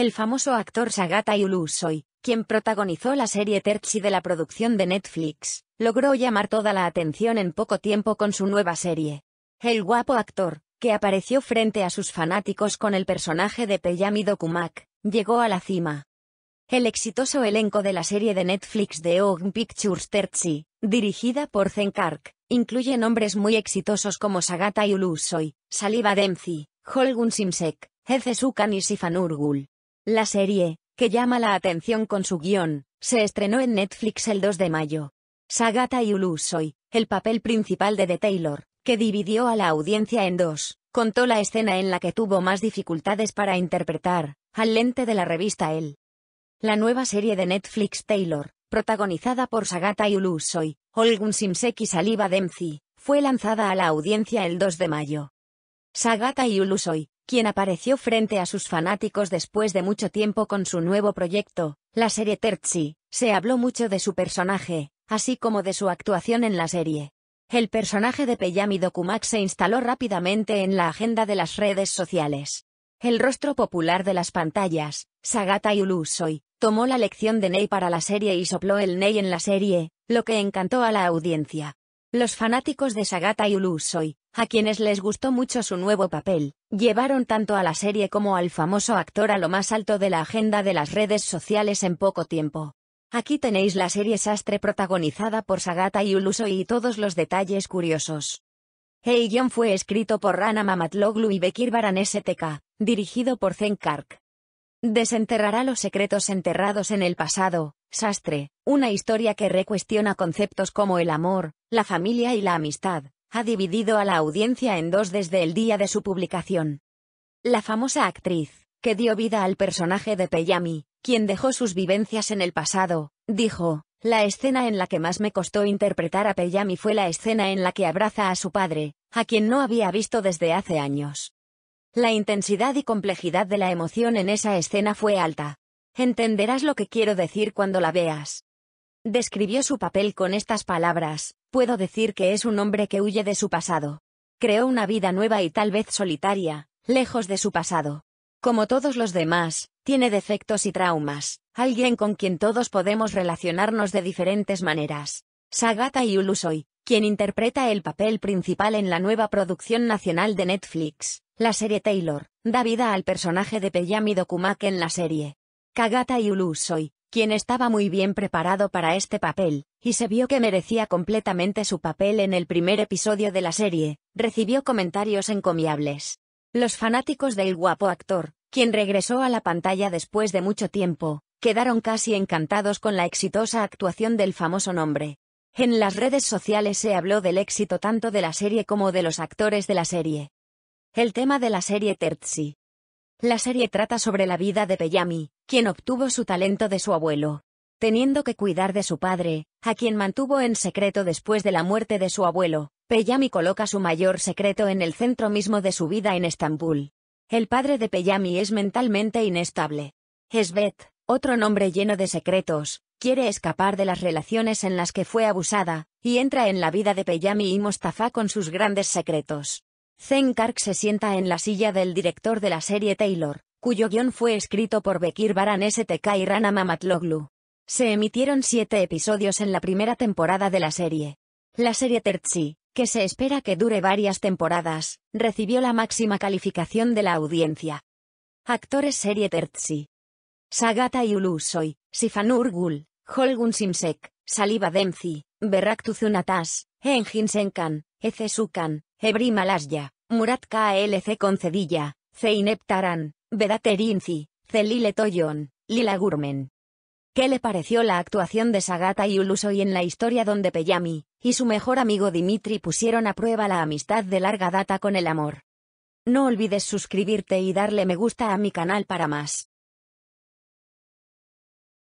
el famoso actor Sagata Yulusoy, quien protagonizó la serie Terchi de la producción de Netflix, logró llamar toda la atención en poco tiempo con su nueva serie. El guapo actor, que apareció frente a sus fanáticos con el personaje de Peyami Dokumak, llegó a la cima. El exitoso elenco de la serie de Netflix de Og Pictures Terchi, dirigida por Kark, incluye nombres muy exitosos como Sagata Yulusoy, Saliba Dempsey, Holgun Simsek, Sukan y Urgul. La serie, que llama la atención con su guión, se estrenó en Netflix el 2 de mayo. Sagata y Ulusoy, el papel principal de The Taylor, que dividió a la audiencia en dos, contó la escena en la que tuvo más dificultades para interpretar, al lente de la revista el La nueva serie de Netflix Taylor, protagonizada por Sagata y Ulusoy, Olgun Simsek y Saliba Dempsey, fue lanzada a la audiencia el 2 de mayo. Sagata y Ulusoy, quien apareció frente a sus fanáticos después de mucho tiempo con su nuevo proyecto, la serie Terzi. Se habló mucho de su personaje, así como de su actuación en la serie. El personaje de Peyami Dokumak se instaló rápidamente en la agenda de las redes sociales. El rostro popular de las pantallas, Sagata Yulusoi, tomó la lección de Ney para la serie y sopló el Ney en la serie, lo que encantó a la audiencia. Los fanáticos de Sagata y Ulusoi, a quienes les gustó mucho su nuevo papel, llevaron tanto a la serie como al famoso actor a lo más alto de la agenda de las redes sociales en poco tiempo. Aquí tenéis la serie Sastre protagonizada por Sagata y Ulusoi y todos los detalles curiosos. Hey John fue escrito por Rana Mamatloglu y Bekir Baran STK, dirigido por Zen Kark. Desenterrará los secretos enterrados en el pasado, Sastre, una historia que recuestiona conceptos como el amor, la familia y la amistad, ha dividido a la audiencia en dos desde el día de su publicación. La famosa actriz, que dio vida al personaje de Peyami, quien dejó sus vivencias en el pasado, dijo, la escena en la que más me costó interpretar a Peyami fue la escena en la que abraza a su padre, a quien no había visto desde hace años. La intensidad y complejidad de la emoción en esa escena fue alta, Entenderás lo que quiero decir cuando la veas. Describió su papel con estas palabras, puedo decir que es un hombre que huye de su pasado. Creó una vida nueva y tal vez solitaria, lejos de su pasado. Como todos los demás, tiene defectos y traumas, alguien con quien todos podemos relacionarnos de diferentes maneras. Sagata Yulusoi, quien interpreta el papel principal en la nueva producción nacional de Netflix, la serie Taylor, da vida al personaje de Peyami Dokumak en la serie. Kagata Ilusoi, quien estaba muy bien preparado para este papel, y se vio que merecía completamente su papel en el primer episodio de la serie, recibió comentarios encomiables. Los fanáticos del guapo actor, quien regresó a la pantalla después de mucho tiempo, quedaron casi encantados con la exitosa actuación del famoso nombre. En las redes sociales se habló del éxito tanto de la serie como de los actores de la serie. El tema de la serie Terzi, la serie trata sobre la vida de Peyami, quien obtuvo su talento de su abuelo. Teniendo que cuidar de su padre, a quien mantuvo en secreto después de la muerte de su abuelo, Peyami coloca su mayor secreto en el centro mismo de su vida en Estambul. El padre de Peyami es mentalmente inestable. Esbet, otro nombre lleno de secretos, quiere escapar de las relaciones en las que fue abusada, y entra en la vida de Peyami y Mostafa con sus grandes secretos. Zen Kark se sienta en la silla del director de la serie Taylor, cuyo guión fue escrito por Bekir Baran STK y Rana Mamatloglu. Se emitieron siete episodios en la primera temporada de la serie. La serie Terzi, que se espera que dure varias temporadas, recibió la máxima calificación de la audiencia. Actores serie Terzi. Sagata Yulusoy, Sifan Urgul, Holgun Simsek, Saliba Demzi, Berrak Tuzunatas, Engin Senkan, Sukan Ebri Malasya, Murat KLC Concedilla, Zeynep Taran, Vedat Erinci, Celile Toyon, Lila Gurmen. ¿Qué le pareció la actuación de Sagata y Uluso y en la historia donde Peyami y su mejor amigo Dimitri pusieron a prueba la amistad de larga data con el amor? No olvides suscribirte y darle me gusta a mi canal para más.